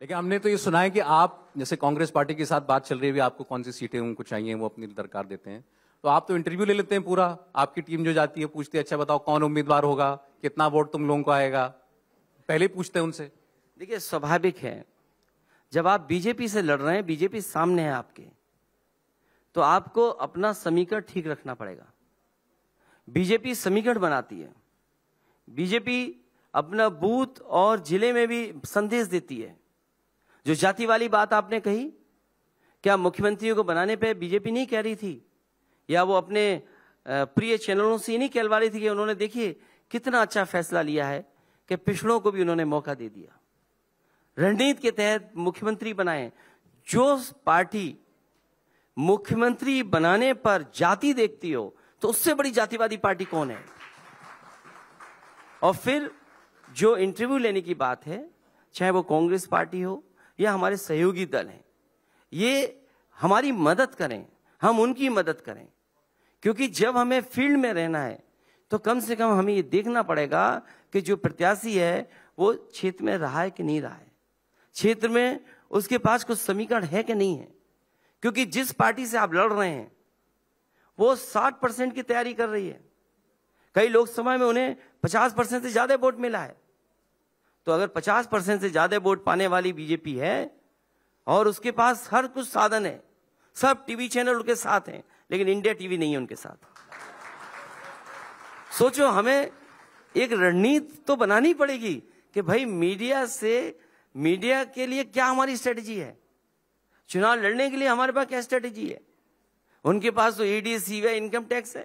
लेकिन हमने तो ये सुना है कि आप जैसे कांग्रेस पार्टी के साथ बात चल रही है आपको कौन सी सीटें उनको चाहिए वो अपनी दरकार देते हैं तो आप तो इंटरव्यू ले लेते हैं पूरा आपकी टीम जो जाती है पूछती है अच्छा बताओ कौन उम्मीदवार होगा कितना वोट तुम लोगों को आएगा पहले पूछते हैं उनसे देखिए स्वाभाविक है जब आप बीजेपी से लड़ रहे हैं बीजेपी सामने है आपके तो आपको अपना समीकरण ठीक रखना पड़ेगा बीजेपी समीकरण बनाती है बीजेपी अपना बूथ और जिले में भी संदेश देती है जो जाति वाली बात आपने कही क्या मुख्यमंत्रियों को बनाने पे बीजेपी नहीं कह रही थी या वो अपने प्रिय चैनलों से ही नहीं कहलवा रही थी कि उन्होंने देखिए कितना अच्छा फैसला लिया है कि पिछड़ों को भी उन्होंने मौका दे दिया रणनीति के तहत मुख्यमंत्री बनाए जो पार्टी मुख्यमंत्री बनाने पर जाति देखती हो तो उससे बड़ी जातिवादी पार्टी कौन है और फिर जो इंटरव्यू लेने की बात है चाहे वो कांग्रेस पार्टी हो ये हमारे सहयोगी दल हैं ये हमारी मदद करें हम उनकी मदद करें क्योंकि जब हमें फील्ड में रहना है तो कम से कम हमें ये देखना पड़ेगा कि जो प्रत्याशी है वो क्षेत्र में रहा है कि नहीं रहा है क्षेत्र में उसके पास कुछ समीकरण है कि नहीं है क्योंकि जिस पार्टी से आप लड़ रहे हैं वो 60 परसेंट की तैयारी कर रही है कई लोकसभा में उन्हें 50 परसेंट से ज्यादा वोट मिला है तो अगर 50 परसेंट से ज्यादा वोट पाने वाली बीजेपी है और उसके पास हर कुछ साधन है सब टीवी चैनल उनके साथ हैं लेकिन इंडिया टीवी नहीं है उनके साथ सोचो हमें एक रणनीति तो बनानी पड़ेगी कि भाई मीडिया से मीडिया के लिए क्या हमारी स्ट्रेटजी है चुनाव लड़ने के लिए हमारे पास क्या स्ट्रेटजी है उनके पास तो ईडी सीबीआई इनकम टैक्स है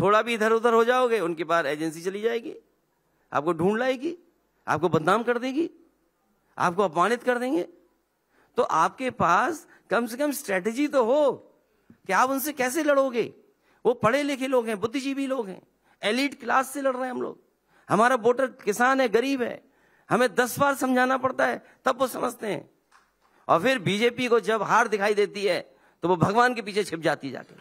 थोड़ा भी इधर उधर हो जाओगे उनके पास एजेंसी चली जाएगी आपको ढूंढ लाएगी आपको बदनाम कर देगी आपको अपमानित कर देंगे तो आपके पास कम से कम स्ट्रेटजी तो हो कि आप उनसे कैसे लड़ोगे वो पढ़े लिखे लोग हैं बुद्धिजीवी लोग हैं एलिट क्लास से लड़ रहे हैं हम लोग हमारा वोटर किसान है गरीब है हमें दस बार समझाना पड़ता है तब वो समझते हैं और फिर बीजेपी को जब हार दिखाई देती है तो वो भगवान के पीछे छिप जाती जाती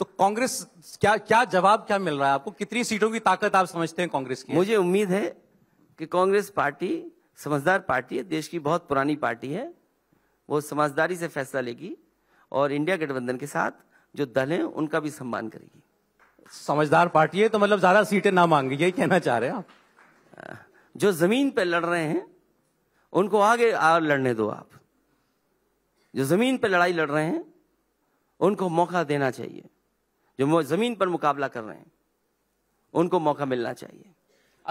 तो कांग्रेस क्या क्या जवाब क्या मिल रहा है आपको कितनी सीटों की ताकत आप समझते हैं कांग्रेस की मुझे उम्मीद है कि कांग्रेस पार्टी समझदार पार्टी है देश की बहुत पुरानी पार्टी है वो समझदारी से फैसला लेगी और इंडिया गठबंधन के साथ जो दल है उनका भी सम्मान करेगी समझदार पार्टी है तो मतलब ज्यादा सीटें ना मांगी यही कहना चाह रहे हैं आप जो जमीन पर लड़ रहे हैं उनको आगे लड़ने दो आप जो जमीन पर लड़ाई लड़ रहे हैं उनको मौका देना चाहिए जो जमीन पर मुकाबला कर रहे हैं उनको मौका मिलना चाहिए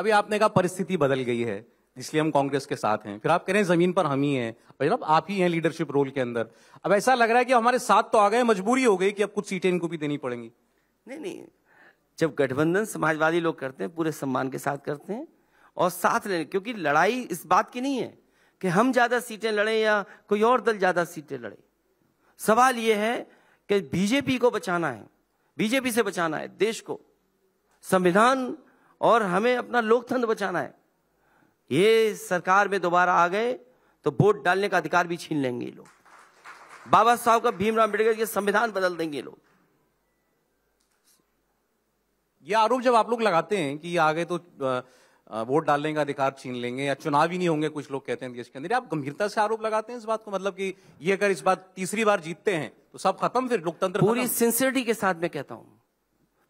अभी आपने कहा परिस्थिति बदल गई है इसलिए हम कांग्रेस के साथ हैं फिर आप कह रहे हैं जमीन पर हम ही हैं जनाब आप ही हैं लीडरशिप रोल के अंदर अब ऐसा लग रहा है कि हमारे साथ तो आ गए मजबूरी हो गई कि अब कुछ सीटें इनको भी देनी पड़ेंगी नहीं नहीं जब गठबंधन समाजवादी लोग करते हैं पूरे सम्मान के साथ करते हैं और साथ लेने क्योंकि लड़ाई इस बात की नहीं है कि हम ज्यादा सीटें लड़े या कोई और दल ज्यादा सीटें लड़े सवाल यह है कि बीजेपी को बचाना है बीजेपी से बचाना है देश को संविधान और हमें अपना लोकतंत्र बचाना है ये सरकार में दोबारा आ गए तो वोट डालने का अधिकार भी छीन लेंगे ये लोग बाबा साहब का भीमराव अम्बेडकर के संविधान बदल देंगे लोग ये आरोप जब आप लोग लगाते हैं कि ये आ गए तो वोट डालने का अधिकार छीन लेंगे या चुनाव ही नहीं होंगे कुछ लोग कहते हैं देश के अंदर आप गंभीरता से आरोप लगाते हैं इस बात को मतलब कि ये अगर इस बार तीसरी बार जीतते हैं तो सब खत्म फिर लोकतंत्र पूरी सिंसियरिटी के साथ मैं कहता हूं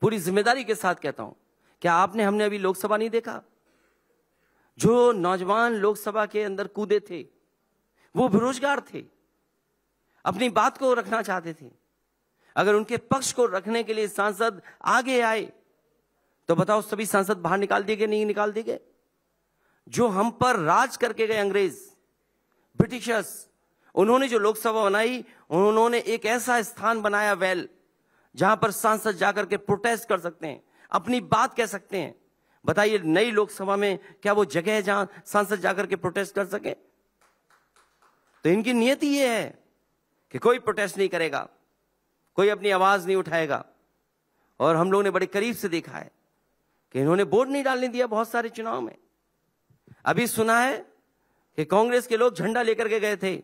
पूरी जिम्मेदारी के साथ कहता हूं क्या आपने हमने अभी लोकसभा नहीं देखा जो नौजवान लोकसभा के अंदर कूदे थे वो बेरोजगार थे अपनी बात को रखना चाहते थे अगर उनके पक्ष को रखने के लिए सांसद आगे आए तो बताओ सभी सांसद बाहर निकाल दिए गए नहीं निकाल दिए गए जो हम पर राज करके गए अंग्रेज ब्रिटिशर्स उन्होंने जो लोकसभा बनाई उन्होंने एक ऐसा स्थान बनाया वेल जहां पर सांसद जाकर के प्रोटेस्ट कर सकते हैं अपनी बात कह सकते हैं बताइए नई लोकसभा में क्या वो जगह है जहां सांसद जाकर के प्रोटेस्ट कर सके तो इनकी नियति ये है कि कोई प्रोटेस्ट नहीं करेगा कोई अपनी आवाज नहीं उठाएगा और हम लोगों ने बड़े करीब से देखा है कि इन्होंने वोट नहीं डालने दिया बहुत सारे चुनाव में अभी सुना है कि कांग्रेस के लोग झंडा लेकर के गए थे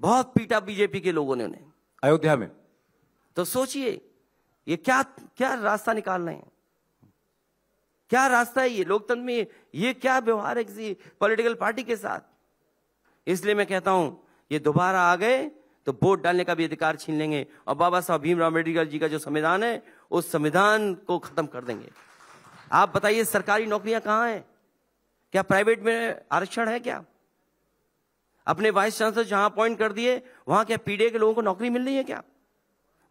बहुत पीटा बीजेपी के लोगों ने उन्हें अयोध्या में तो सोचिए ये क्या क्या रास्ता निकाल रहे हैं क्या रास्ता है ये लोकतंत्र में ये क्या व्यवहार है किसी पॉलिटिकल पार्टी के साथ इसलिए मैं कहता हूं ये दोबारा आ गए तो वोट डालने का भी अधिकार छीन लेंगे और बाबा साहब भीमराव अम्बेडकर जी का जो संविधान है उस संविधान को खत्म कर देंगे आप बताइए सरकारी नौकरियां कहां हैं क्या प्राइवेट में आरक्षण है क्या अपने वाइस चांसलर जहां अपॉइंट कर दिए वहां क्या पीडीए के लोगों को नौकरी मिल रही है क्या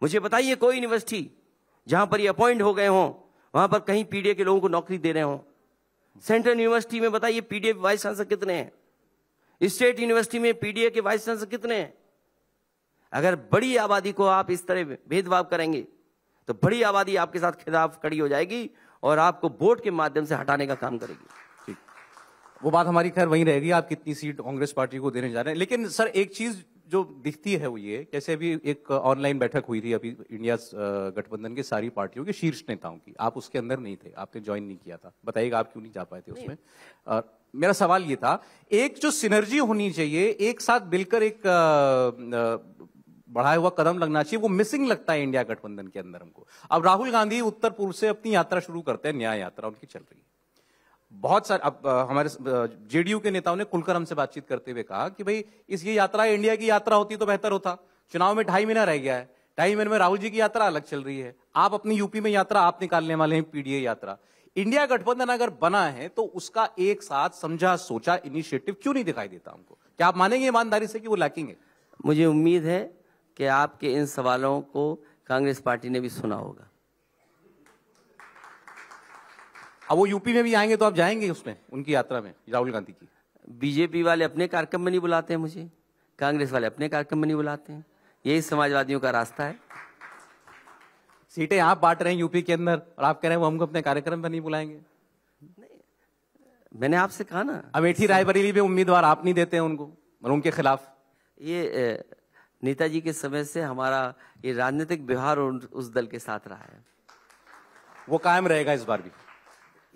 मुझे बताइए कोई यूनिवर्सिटी जहां पर ये अपॉइंट हो गए हों वहां पर कहीं पीडीए के लोगों को नौकरी दे रहे हो सेंट्रल यूनिवर्सिटी में बताइए पीडीए वाइस चांसलर कितने हैं स्टेट यूनिवर्सिटी में पीडीए के वाइस चांसलर कितने हैं अगर बड़ी आबादी को आप इस तरह भेदभाव करेंगे तो बड़ी आबादी आपके साथ खिलाफ खड़ी हो जाएगी और आपको वोट के माध्यम से हटाने का काम करेगी ठीक वो बात हमारी खैर वहीं रहेगी आप कितनी सीट कांग्रेस पार्टी को देने जा रहे हैं लेकिन सर एक चीज जो दिखती है वो ये कैसे अभी एक ऑनलाइन बैठक हुई थी अभी इंडिया गठबंधन के सारी पार्टियों के शीर्ष नेताओं की आप उसके अंदर नहीं थे आपने ज्वाइन नहीं किया था बताइएगा आप क्यों नहीं जा पाए थे उसमें मेरा सवाल ये था एक जो सिनर्जी होनी चाहिए एक साथ मिलकर एक आ, आ, बढ़ाया हुआ कदम लगना चाहिए वो मिसिंग लगता है इंडिया गठबंधन के अंदर हमको अब राहुल गांधी उत्तर पूर्व से अपनी यात्रा शुरू करते हैं न्याय यात्रा उनकी चल रही है बहुत सारे अब हमारे जेडीयू के नेताओं ने कुलकर हमसे बातचीत करते हुए कहा कि भाई इस ये यात्रा इंडिया की यात्रा होती तो बेहतर होता चुनाव में ढाई महीना रह गया है ढाई महीने में राहुल जी की यात्रा अलग चल रही है आप अपनी यूपी में यात्रा आप निकालने वाले हैं पीडीए यात्रा इंडिया गठबंधन अगर बना है तो उसका एक साथ समझा सोचा इनिशिएटिव क्यों नहीं दिखाई देता हमको क्या आप मानेंगे ईमानदारी से कि वो लैकिंग है मुझे उम्मीद है कि आपके इन सवालों को कांग्रेस पार्टी ने भी सुना होगा अब वो यूपी में भी आएंगे तो आप जाएंगे उसमें उनकी यात्रा में राहुल गांधी की बीजेपी वाले अपने कार्यक्रम में नहीं बुलाते हैं मुझे कांग्रेस वाले अपने कार्यक्रम में नहीं बुलाते हैं यही समाजवादियों का रास्ता है सीटें आप बांट रहे हैं यूपी के अंदर और आप कह रहे हैं वो हमको अपने कार्यक्रम में नहीं बुलाएंगे मैंने आपसे कहा ना अमेठी रायबरेली में उम्मीदवार आप नहीं देते हैं उनको उनके खिलाफ ये नेताजी के समय से हमारा ये राजनीतिक व्यवहार उस दल के साथ रहा है वो कायम रहेगा इस बार भी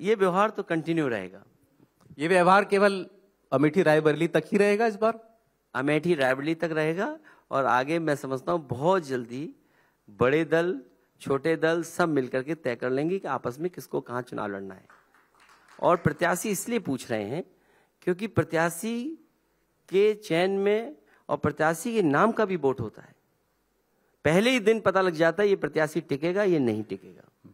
ये व्यवहार तो कंटिन्यू रहेगा ये व्यवहार केवल अमेठी रायबरेली तक ही रहेगा इस बार अमेठी रायबरेली तक रहेगा और आगे मैं समझता हूँ बहुत जल्दी बड़े दल छोटे दल सब मिलकर के तय कर लेंगे कि आपस में किसको कहाँ चुनाव लड़ना है और प्रत्याशी इसलिए पूछ रहे हैं क्योंकि प्रत्याशी के चयन में और प्रत्याशी के नाम का भी वोट होता है पहले ही दिन पता लग जाता है ये प्रत्याशी टिकेगा ये नहीं टिकेगा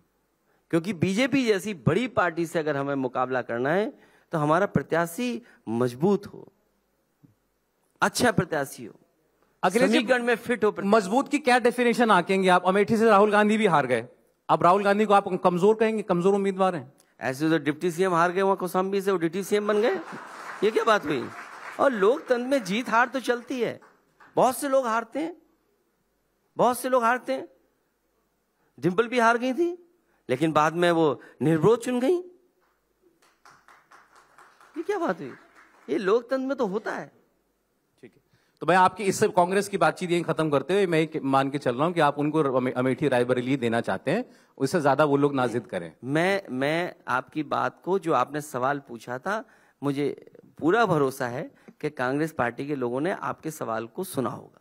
क्योंकि बीजेपी जैसी बड़ी पार्टी से अगर हमें मुकाबला करना है तो हमारा प्रत्याशी मजबूत हो अच्छा प्रत्याशी हो अगले में फिट हो मजबूत की क्या डेफिनेशन आकेंगे आप अमेठी से राहुल गांधी भी हार गए अब राहुल गांधी को आप कमजोर कहेंगे कमजोर उम्मीदवार हैं ऐसे तो डिप्टी सीएम हार गए वहां कौशाम्बी से वो डिप्टी सीएम बन गए ये क्या बात हुई और लोकतंत्र में जीत हार तो चलती है बहुत से लोग हारते हैं बहुत से लोग हारते हैं डिम्पल भी हार गई थी लेकिन बाद में वो निर्विरोध चुन गई ये क्या बात हुई ये लोकतंत्र में तो होता है ठीक है तो मैं आपकी इससे कांग्रेस की बातचीत यही खत्म करते हुए मैं मान के चल रहा हूं कि आप उनको अमेठी रायबरेली देना चाहते हैं उससे ज्यादा वो लोग नाजिद करें मैं मैं आपकी बात को जो आपने सवाल पूछा था मुझे पूरा भरोसा है कि कांग्रेस पार्टी के लोगों ने आपके सवाल को सुना होगा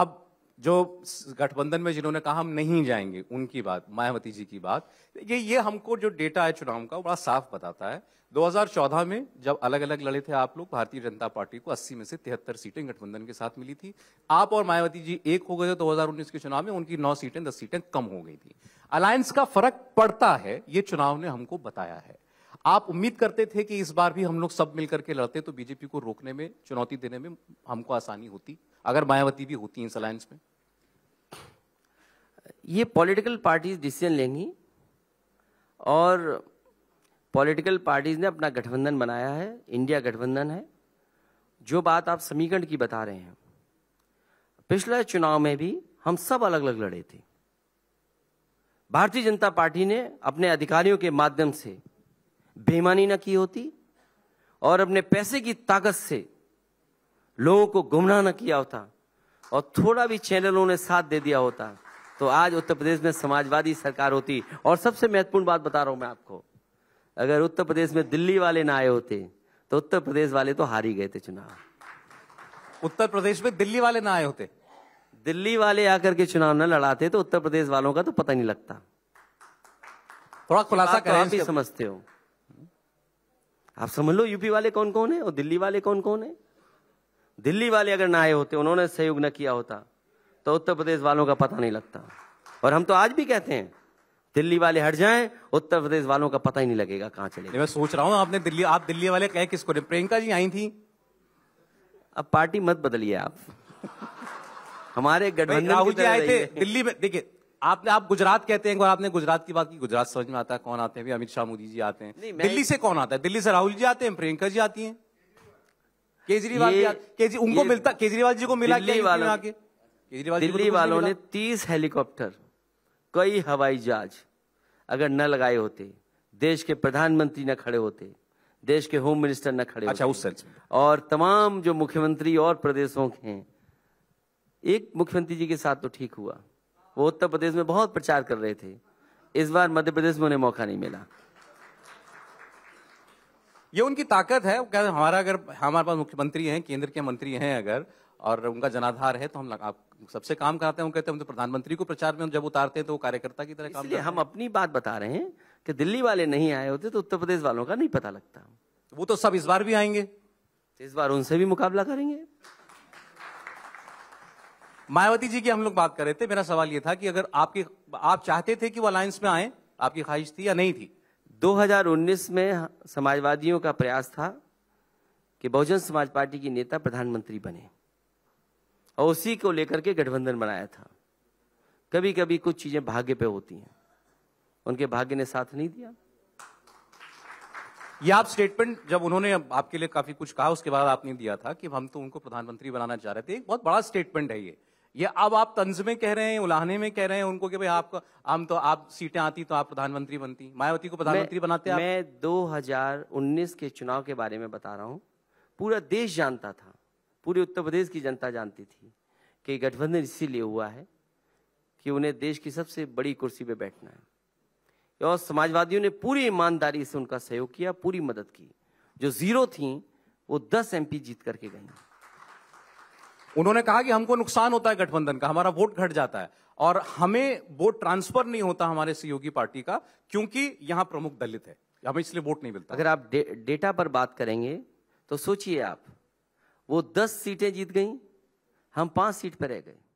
अब जो गठबंधन में जिन्होंने कहा हम नहीं जाएंगे उनकी बात मायावती जी की बात ये ये हमको जो डेटा है चुनाव का बड़ा साफ बताता है 2014 में जब अलग अलग लड़े थे आप लोग भारतीय जनता पार्टी को 80 में से तिहत्तर सीटें गठबंधन के साथ मिली थी आप और मायावती जी एक हो गए थे 2019 के चुनाव में उनकी नौ सीटें दस सीटें कम हो गई थी अलायंस का फर्क पड़ता है ये चुनाव ने हमको बताया है आप उम्मीद करते थे कि इस बार भी हम लोग सब मिलकर के लड़ते तो बीजेपी को रोकने में चुनौती देने में हमको आसानी होती अगर मायावती भी होती इस अलायंस में ये पॉलिटिकल पार्टीज डिसीजन लेंगी और पॉलिटिकल पार्टीज ने अपना गठबंधन बनाया है इंडिया गठबंधन है जो बात आप समीकरण की बता रहे हैं पिछले चुनाव में भी हम सब अलग अलग लड़े थे भारतीय जनता पार्टी ने अपने अधिकारियों के माध्यम से बेमानी ना की होती और अपने पैसे की ताकत से लोगों को गुमराह न किया होता और थोड़ा भी चैनलों ने साथ दे दिया होता तो आज उत्तर प्रदेश में समाजवादी सरकार होती और सबसे महत्वपूर्ण बात बता रहा हूं मैं आपको अगर उत्तर प्रदेश में दिल्ली वाले ना आए होते तो उत्तर प्रदेश वाले तो हार ही गए थे चुनाव उत्तर प्रदेश में दिल्ली वाले ना आए होते दिल्ली वाले आकर के चुनाव न लड़ाते तो उत्तर प्रदेश वालों का तो पता नहीं लगता थोड़ा खुलासा तो आप ही समझते हो आप समझ लो यूपी वाले कौन कौन है और दिल्ली वाले कौन कौन है दिल्ली वाले अगर ना आए होते उन्होंने सहयोग न किया होता तो उत्तर प्रदेश वालों का पता नहीं लगता और हम तो आज भी कहते हैं दिल्ली वाले हट जाएं उत्तर प्रदेश वालों का पता ही नहीं लगेगा कहां चले मैं सोच रहा हूं आपने दिल्ली आप दिल्ली वाले कहे किसको प्रियंका जी आई थी अब पार्टी मत बदलिए आप हमारे गठबंधन राहुल जी आए थे दिल्ली में देखिए आपने आप गुजरात कहते हैं और आपने गुजरात की बात की गुजरात समझ में आता है कौन आते हैं अमित शाह मोदी जी आते हैं दिल्ली से कौन आता है दिल्ली से राहुल जी आते हैं प्रियंका जी आती है केजरीवाल केजरी उनको मिलता केजरीवाल जी को मिला केजरीवाल तो दिल्ली वालों ने तीस हेलीकॉप्टर कई हवाई जहाज अगर न लगाए होते देश के प्रधानमंत्री न खड़े होते देश के होम मिनिस्टर न खड़े अच्छा उस और तमाम जो मुख्यमंत्री और प्रदेशों के हैं एक मुख्यमंत्री जी के साथ तो ठीक हुआ वो उत्तर प्रदेश में बहुत प्रचार कर रहे थे इस बार मध्य प्रदेश में उन्हें मौका नहीं मिला ये उनकी ताकत है क्या हमारा अगर हमारे पास मुख्यमंत्री हैं केंद्र के मंत्री हैं अगर और उनका जनाधार है तो हम आप सबसे काम कराते हैं कहते हैं हम तो प्रधानमंत्री को प्रचार में जब उतारते हैं तो वो कार्यकर्ता की तरह काम हम अपनी बात बता रहे हैं कि दिल्ली वाले नहीं आए होते तो उत्तर प्रदेश वालों का नहीं पता लगता वो तो सब इस बार भी आएंगे इस बार उनसे भी मुकाबला करेंगे मायावती जी की हम लोग बात कर रहे थे मेरा सवाल ये था कि अगर आपके आप चाहते थे कि वो अलायंस में आए आपकी ख्वाहिश थी या नहीं थी 2019 में समाजवादियों का प्रयास था कि बहुजन समाज पार्टी की नेता प्रधानमंत्री बने और उसी को लेकर के गठबंधन बनाया था कभी कभी कुछ चीजें भाग्य पे होती हैं उनके भाग्य ने साथ नहीं दिया ये आप स्टेटमेंट जब उन्होंने आपके लिए काफी कुछ कहा उसके बाद आपने दिया था कि हम तो उनको प्रधानमंत्री बनाना चाह रहे थे एक बहुत बड़ा स्टेटमेंट है ये ये अब आप तंज में कह रहे हैं उलाहने में कह रहे हैं उनको कि भाई आपको हम तो आप सीटें आती तो आप प्रधानमंत्री बनती मायावती को प्रधानमंत्री बनाते हैं मैं उन्नीस के चुनाव के बारे में बता रहा हूँ पूरा देश जानता था पूरे उत्तर प्रदेश की जनता जानती थी कि गठबंधन इसीलिए हुआ है कि उन्हें देश की सबसे बड़ी कुर्सी पर बैठना है और समाजवादियों ने पूरी ईमानदारी से उनका सहयोग किया पूरी मदद की जो जीरो थी वो दस एमपी जीत करके गई उन्होंने कहा कि हमको नुकसान होता है गठबंधन का हमारा वोट घट जाता है और हमें वोट ट्रांसफर नहीं होता हमारे सहयोगी पार्टी का क्योंकि यहाँ प्रमुख दलित है हमें इसलिए वोट नहीं मिलता अगर आप डे, डेटा पर बात करेंगे तो सोचिए आप वो दस सीटें जीत गई हम पांच सीट पर रह गए